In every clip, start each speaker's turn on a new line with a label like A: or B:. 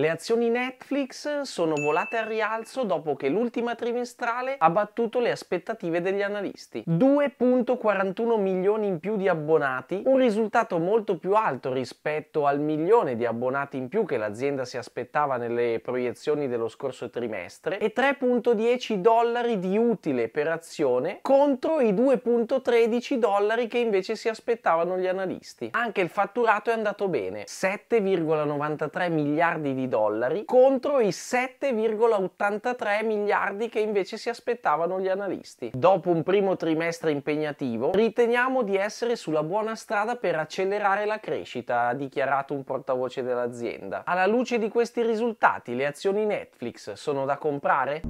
A: Le azioni Netflix sono volate al rialzo dopo che l'ultima trimestrale ha battuto le aspettative degli analisti. 2.41 milioni in più di abbonati, un risultato molto più alto rispetto al milione di abbonati in più che l'azienda si aspettava nelle proiezioni dello scorso trimestre e 3.10 dollari di utile per azione contro i 2.13 dollari che invece si aspettavano gli analisti. Anche il fatturato è andato bene, 7,93 miliardi di di dollari contro i 7,83 miliardi che invece si aspettavano gli analisti. Dopo un primo trimestre impegnativo, riteniamo di essere sulla buona strada per accelerare la crescita, ha dichiarato un portavoce dell'azienda. Alla luce di questi risultati, le azioni Netflix sono da comprare?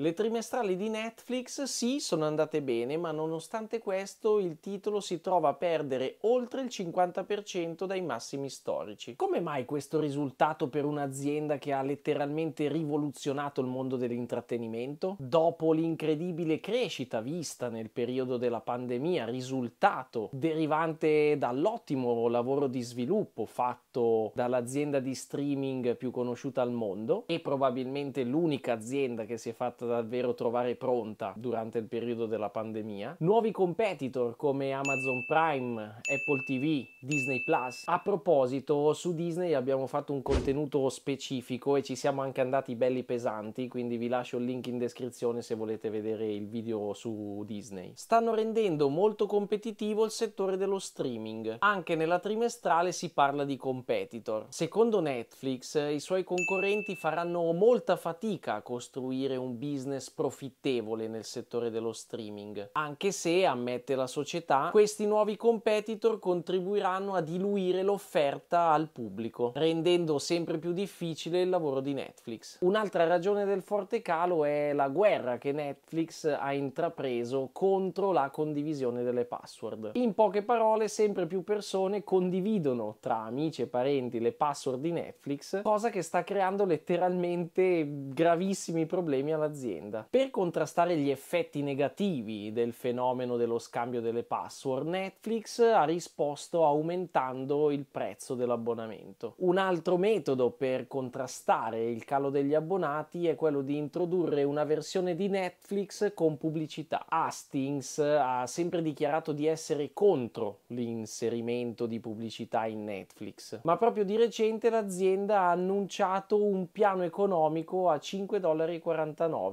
A: Le trimestrali di Netflix sì sono andate bene, ma nonostante questo il titolo si trova a perdere oltre il 50% dai massimi storici. Come mai questo risultato per un'azienda che ha letteralmente rivoluzionato il mondo dell'intrattenimento? Dopo l'incredibile crescita vista nel periodo della pandemia, risultato derivante dall'ottimo lavoro di sviluppo fatto dall'azienda di streaming più conosciuta al mondo e probabilmente l'unica azienda che si è fatta da davvero trovare pronta durante il periodo della pandemia. Nuovi competitor come Amazon Prime, Apple TV, Disney Plus. A proposito, su Disney abbiamo fatto un contenuto specifico e ci siamo anche andati belli pesanti, quindi vi lascio il link in descrizione se volete vedere il video su Disney. Stanno rendendo molto competitivo il settore dello streaming. Anche nella trimestrale si parla di competitor. Secondo Netflix, i suoi concorrenti faranno molta fatica a costruire un business business profittevole nel settore dello streaming, anche se, ammette la società, questi nuovi competitor contribuiranno a diluire l'offerta al pubblico, rendendo sempre più difficile il lavoro di Netflix. Un'altra ragione del forte calo è la guerra che Netflix ha intrapreso contro la condivisione delle password. In poche parole, sempre più persone condividono tra amici e parenti le password di Netflix, cosa che sta creando letteralmente gravissimi problemi all'azienda dell'azienda. Per contrastare gli effetti negativi del fenomeno dello scambio delle password, Netflix ha risposto aumentando il prezzo dell'abbonamento. Un altro metodo per contrastare il calo degli abbonati è quello di introdurre una versione di Netflix con pubblicità. Hastings ha sempre dichiarato di essere contro l'inserimento di pubblicità in Netflix, ma proprio di recente l'azienda ha annunciato un piano economico a 5,49 dollari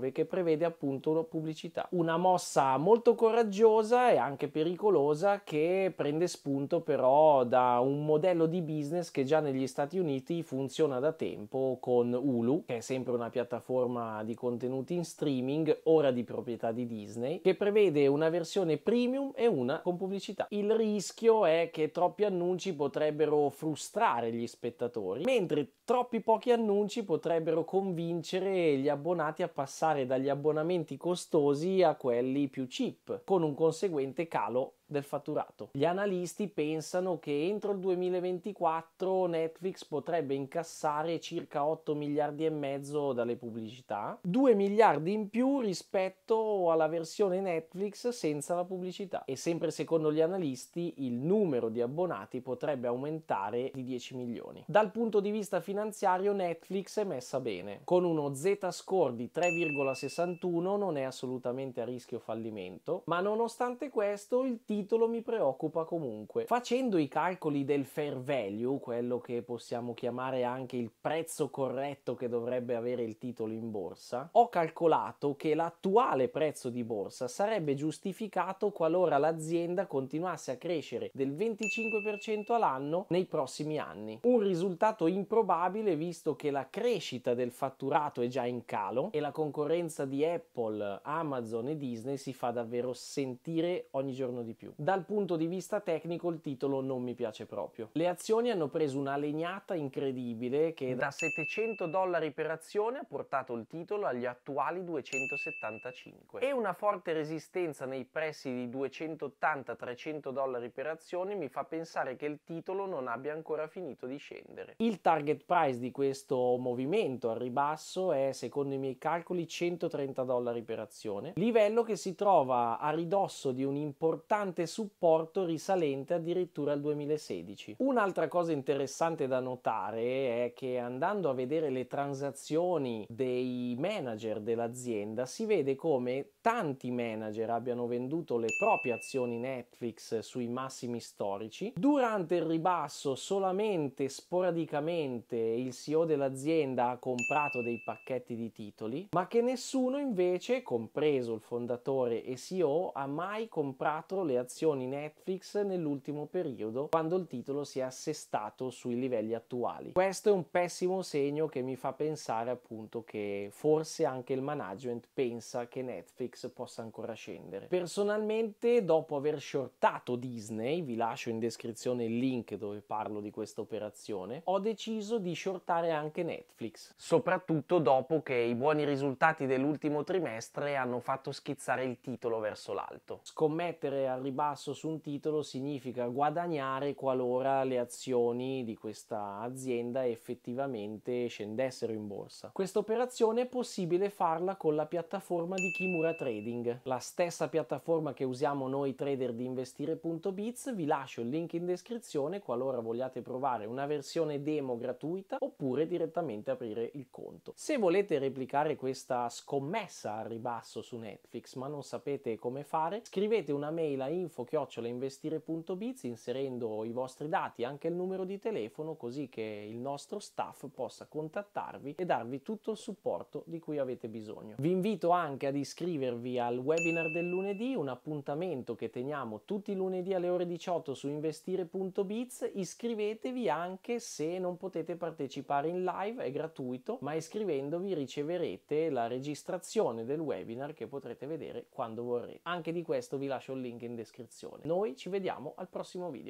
A: 9 che prevede appunto una pubblicità. Una mossa molto coraggiosa e anche pericolosa che prende spunto però da un modello di business che già negli Stati Uniti funziona da tempo con Hulu, che è sempre una piattaforma di contenuti in streaming, ora di proprietà di Disney, che prevede una versione premium e una con pubblicità. Il rischio è che troppi annunci potrebbero frustrare gli spettatori, mentre troppi pochi annunci potrebbero convincere gli abbonati a passare passare dagli abbonamenti costosi a quelli più cheap, con un conseguente calo del fatturato. Gli analisti pensano che entro il 2024 Netflix potrebbe incassare circa 8 miliardi e mezzo dalle pubblicità, 2 miliardi in più rispetto alla versione Netflix senza la pubblicità e sempre secondo gli analisti il numero di abbonati potrebbe aumentare di 10 milioni. Dal punto di vista finanziario Netflix è messa bene, con uno Z-score di 3,61 non è assolutamente a rischio fallimento, ma nonostante questo il titolo titolo mi preoccupa comunque. Facendo i calcoli del fair value, quello che possiamo chiamare anche il prezzo corretto che dovrebbe avere il titolo in borsa, ho calcolato che l'attuale prezzo di borsa sarebbe giustificato qualora l'azienda continuasse a crescere del 25% all'anno nei prossimi anni. Un risultato improbabile visto che la crescita del fatturato è già in calo e la concorrenza di Apple, Amazon e Disney si fa davvero sentire ogni giorno di più più. Dal punto di vista tecnico il titolo non mi piace proprio. Le azioni hanno preso una legnata incredibile che da 700 dollari per azione ha portato il titolo agli attuali 275 e una forte resistenza nei pressi di 280-300 dollari per azione mi fa pensare che il titolo non abbia ancora finito di scendere. Il target price di questo movimento al ribasso è secondo i miei calcoli 130 dollari per azione, livello che si trova a ridosso di un importante importante supporto risalente addirittura al 2016. Un'altra cosa interessante da notare è che andando a vedere le transazioni dei manager dell'azienda si vede come tanti manager abbiano venduto le proprie azioni Netflix sui massimi storici. Durante il ribasso solamente sporadicamente il CEO dell'azienda ha comprato dei pacchetti di titoli, ma che nessuno invece, compreso il fondatore e CEO, ha mai comprato le azioni realizzazioni Netflix nell'ultimo periodo quando il titolo si è assestato sui livelli attuali. Questo è un pessimo segno che mi fa pensare appunto che forse anche il management pensa che Netflix possa ancora scendere. Personalmente dopo aver shortato Disney, vi lascio in descrizione il link dove parlo di questa operazione, ho deciso di shortare anche Netflix, soprattutto dopo che i buoni risultati dell'ultimo trimestre hanno fatto schizzare il titolo verso l'alto. Scommettere a ribaltare ribasso su un titolo significa guadagnare qualora le azioni di questa azienda effettivamente scendessero in borsa. Questa operazione è possibile farla con la piattaforma di Kimura Trading, la stessa piattaforma che usiamo noi trader di investire.biz, vi lascio il link in descrizione qualora vogliate provare una versione demo gratuita oppure direttamente aprire il conto. Se volete replicare questa scommessa al ribasso su Netflix ma non sapete come fare, scrivete una mail a info info-investire.biz inserendo i vostri dati e anche il numero di telefono così che il nostro staff possa contattarvi e darvi tutto il supporto di cui avete bisogno. Vi invito anche ad iscrivervi al webinar del lunedì, un appuntamento che teniamo tutti i lunedì alle ore 18 su investire.biz. Iscrivetevi anche se non potete partecipare in live, è gratuito, ma iscrivendovi riceverete la registrazione del webinar che potrete vedere quando vorrete. Anche di questo vi lascio il link in descrizione descrizione. Noi ci vediamo al prossimo video.